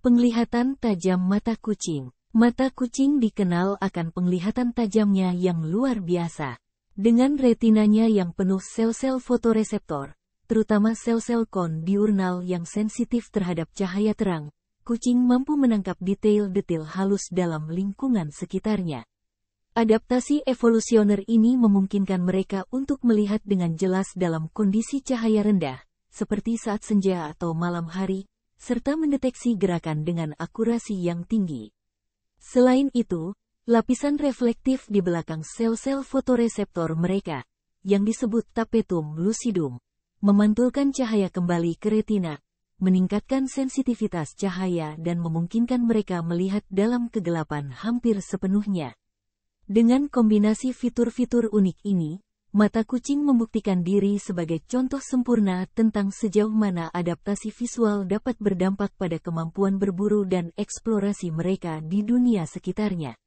Penglihatan tajam mata kucing. Mata kucing dikenal akan penglihatan tajamnya yang luar biasa. Dengan retinanya yang penuh sel-sel fotoreseptor, terutama sel-sel kon diurnal yang sensitif terhadap cahaya terang, kucing mampu menangkap detail-detail halus dalam lingkungan sekitarnya. Adaptasi evolusioner ini memungkinkan mereka untuk melihat dengan jelas dalam kondisi cahaya rendah, seperti saat senja atau malam hari, serta mendeteksi gerakan dengan akurasi yang tinggi. Selain itu, lapisan reflektif di belakang sel-sel fotoreseptor mereka, yang disebut tapetum lucidum, memantulkan cahaya kembali ke retina, meningkatkan sensitivitas cahaya dan memungkinkan mereka melihat dalam kegelapan hampir sepenuhnya. Dengan kombinasi fitur-fitur unik ini, mata kucing membuktikan diri sebagai contoh sempurna tentang sejauh mana adaptasi visual dapat berdampak pada kemampuan berburu dan eksplorasi mereka di dunia sekitarnya.